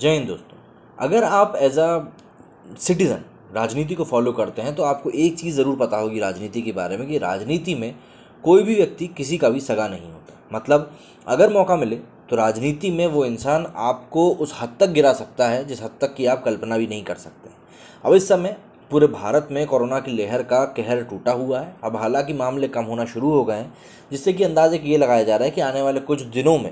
जय हिंद दोस्तों अगर आप एज अ सिटीज़न राजनीति को फॉलो करते हैं तो आपको एक चीज़ ज़रूर पता होगी राजनीति के बारे में कि राजनीति में कोई भी व्यक्ति किसी का भी सगा नहीं होता मतलब अगर मौका मिले तो राजनीति में वो इंसान आपको उस हद तक गिरा सकता है जिस हद तक कि आप कल्पना भी नहीं कर सकते अब इस समय पूरे भारत में कोरोना की लहर का कहर टूटा हुआ है अब हालांकि मामले कम होना शुरू हो गए हैं जिससे कि अंदाज़ एक ये लगाया जा रहा है कि आने वाले कुछ दिनों में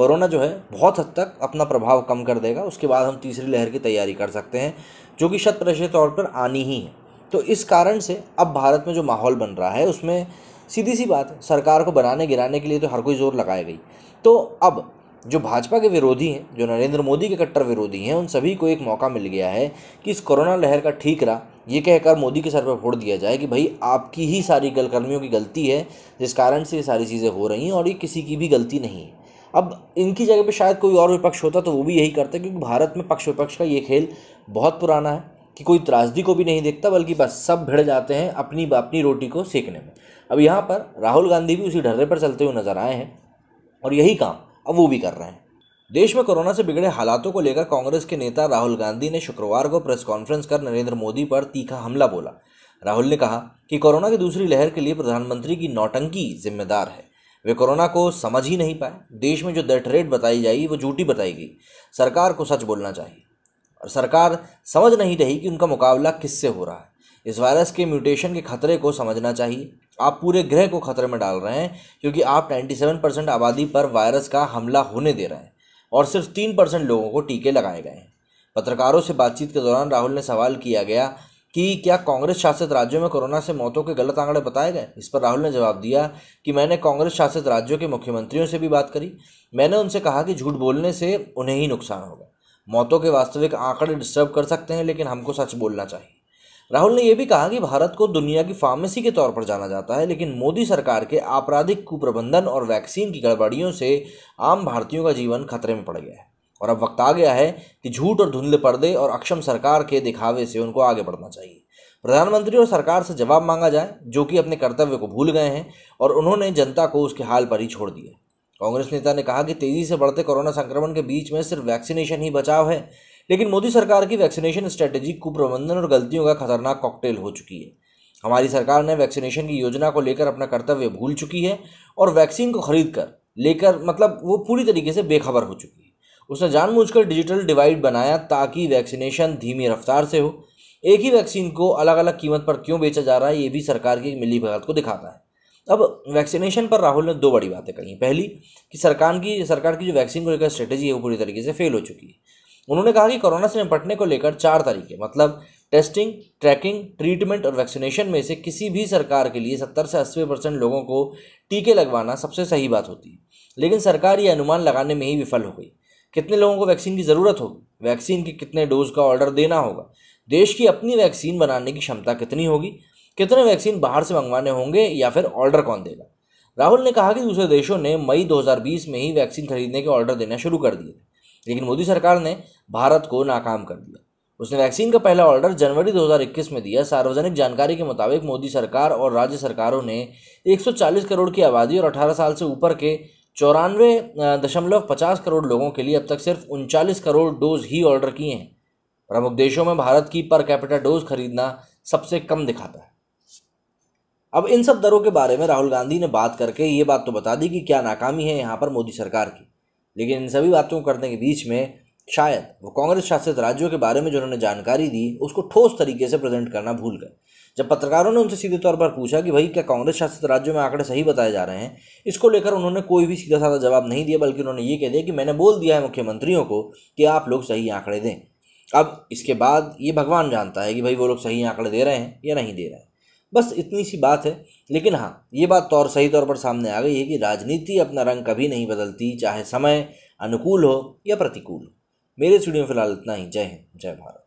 कोरोना जो है बहुत हद तक अपना प्रभाव कम कर देगा उसके बाद हम तीसरी लहर की तैयारी कर सकते हैं जो कि शत प्रतिशत तौर पर आनी ही है तो इस कारण से अब भारत में जो माहौल बन रहा है उसमें सीधी सी बात सरकार को बनाने गिराने के लिए तो हर कोई जोर लगाई गई तो अब जो भाजपा के विरोधी हैं जो नरेंद्र मोदी के कट्टर विरोधी हैं उन सभी को एक मौका मिल गया है कि इस कोरोना लहर का ठीकरा ये कहकर मोदी के सर पर फोड़ दिया जाए कि भाई आपकी ही सारी गलकर्मियों की गलती है जिस कारण से ये सारी चीज़ें हो रही हैं और ये किसी की भी गलती नहीं है अब इनकी जगह पे शायद कोई और विपक्ष होता तो वो भी यही करते क्योंकि भारत में पक्ष विपक्ष का ये खेल बहुत पुराना है कि कोई त्रासदी को भी नहीं देखता बल्कि बस सब भिड़ जाते हैं अपनी अपनी रोटी को सेकने में अब यहाँ पर राहुल गांधी भी उसी ढर्रे पर चलते हुए नजर आए हैं और यही काम अब वो भी कर रहे हैं देश में कोरोना से बिगड़े हालातों को लेकर कांग्रेस के नेता राहुल गांधी ने शुक्रवार को प्रेस कॉन्फ्रेंस कर नरेंद्र मोदी पर तीखा हमला बोला राहुल ने कहा कि कोरोना की दूसरी लहर के लिए प्रधानमंत्री की नौटंकी जिम्मेदार है वे कोरोना को समझ ही नहीं पाए देश में जो डेथ रेट बताई जाएगी वो झूठी बताई गई सरकार को सच बोलना चाहिए और सरकार समझ नहीं रही कि उनका मुकाबला किससे हो रहा है इस वायरस के म्यूटेशन के खतरे को समझना चाहिए आप पूरे ग्रह को खतरे में डाल रहे हैं क्योंकि आप 97 परसेंट आबादी पर वायरस का हमला होने दे रहे हैं और सिर्फ तीन परसेंट लोगों को टीके लगाए गए हैं पत्रकारों से बातचीत के दौरान राहुल ने सवाल किया गया कि क्या कांग्रेस शासित राज्यों में कोरोना से मौतों के गलत आंकड़े बताए गए इस पर राहुल ने जवाब दिया कि मैंने कांग्रेस शासित राज्यों के मुख्यमंत्रियों से भी बात करी मैंने उनसे कहा कि झूठ बोलने से उन्हें ही नुकसान होगा मौतों के वास्तविक आंकड़े डिस्टर्ब कर सकते हैं लेकिन हमको सच बोलना चाहिए राहुल ने यह भी कहा कि भारत को दुनिया की फार्मेसी के तौर पर जाना जाता है लेकिन मोदी सरकार के आपराधिक कुप्रबंधन और वैक्सीन की गड़बड़ियों से आम भारतीयों का जीवन खतरे में पड़ गया है और अब वक्त आ गया है कि झूठ और धुंधले पर्दे और अक्षम सरकार के दिखावे से उनको आगे बढ़ना चाहिए प्रधानमंत्री और सरकार से जवाब मांगा जाए जो कि अपने कर्तव्य को भूल गए हैं और उन्होंने जनता को उसके हाल पर ही छोड़ दिया कांग्रेस नेता ने कहा कि तेजी से बढ़ते कोरोना संक्रमण के बीच में सिर्फ वैक्सीनेशन ही बचाव है लेकिन मोदी सरकार की वैक्सीनेशन स्ट्रेटेजी कुप्रबंधन और गलतियों का खतरनाक कॉकटेल हो चुकी है हमारी सरकार ने वैक्सीनेशन की योजना को लेकर अपना कर्तव्य भूल चुकी है और वैक्सीन को खरीद कर लेकर मतलब वो पूरी तरीके से बेखबर हो चुकी है उसने जानबूझकर डिजिटल डिवाइड बनाया ताकि वैक्सीनेशन धीमी रफ्तार से हो एक ही वैक्सीन को अलग अलग कीमत पर क्यों बेचा जा रहा है ये भी सरकार की मिली भगत को दिखाता है अब वैक्सीनेशन पर राहुल ने दो बड़ी बातें कही पहली कि सरकार की सरकार की जो वैक्सीन को लेकर स्ट्रेटेजी है वो पूरी तरीके से फेल हो चुकी है उन्होंने कहा कि कोरोना से निपटने को लेकर चार तरीके मतलब टेस्टिंग ट्रैकिंग ट्रीटमेंट और वैक्सीनेशन में से किसी भी सरकार के लिए सत्तर से अस्सी परसेंट लोगों को टीके लगवाना सबसे सही बात होती है लेकिन सरकार ये अनुमान लगाने में ही विफल हो गई कितने लोगों को वैक्सीन की ज़रूरत होगी वैक्सीन के कितने डोज का ऑर्डर देना होगा देश की अपनी वैक्सीन बनाने की क्षमता कितनी होगी कितने वैक्सीन बाहर से मंगवाने होंगे या फिर ऑर्डर कौन देगा राहुल ने कहा कि दूसरे देशों ने मई 2020 में ही वैक्सीन खरीदने के ऑर्डर देना शुरू कर दिए लेकिन मोदी सरकार ने भारत को नाकाम कर दिया उसने वैक्सीन का पहला ऑर्डर जनवरी 2021 में दिया सार्वजनिक जानकारी के मुताबिक मोदी सरकार और राज्य सरकारों ने 140 करोड़ की आबादी और 18 साल से ऊपर के चौरानवे दशमलव पचास करोड़ लोगों के लिए अब तक सिर्फ उनचालीस करोड़ डोज ही ऑर्डर किए हैं प्रमुख देशों में भारत की पर कैपिटा डोज खरीदना सबसे कम दिखाता है अब इन सब दरों के बारे में राहुल गांधी ने बात करके ये बात तो बता दी कि क्या नाकामी है यहाँ पर मोदी सरकार की लेकिन इन सभी बातों को करने के बीच में शायद वो कांग्रेस शासित राज्यों के बारे में जो उन्होंने जानकारी दी उसको ठोस तरीके से प्रेजेंट करना भूल गए जब पत्रकारों ने उनसे सीधे तौर पर पूछा कि भाई क्या कांग्रेस शासित राज्यों में आंकड़े सही बताए जा रहे हैं इसको लेकर उन्होंने कोई भी सीधा साधा जवाब नहीं दिया बल्कि उन्होंने ये कह दिया कि मैंने बोल दिया है मुख्यमंत्रियों को कि आप लोग सही आंकड़े दें अब इसके बाद ये भगवान जानता है कि भाई वो लोग सही आंकड़े दे रहे हैं या नहीं दे रहे हैं बस इतनी सी बात है लेकिन हाँ ये बात तौर सही तौर पर सामने आ गई है कि राजनीति अपना रंग कभी नहीं बदलती चाहे समय अनुकूल हो या प्रतिकूल हो मेरे स्टूडियो में फिलहाल इतना ही जय हिंद जय भारत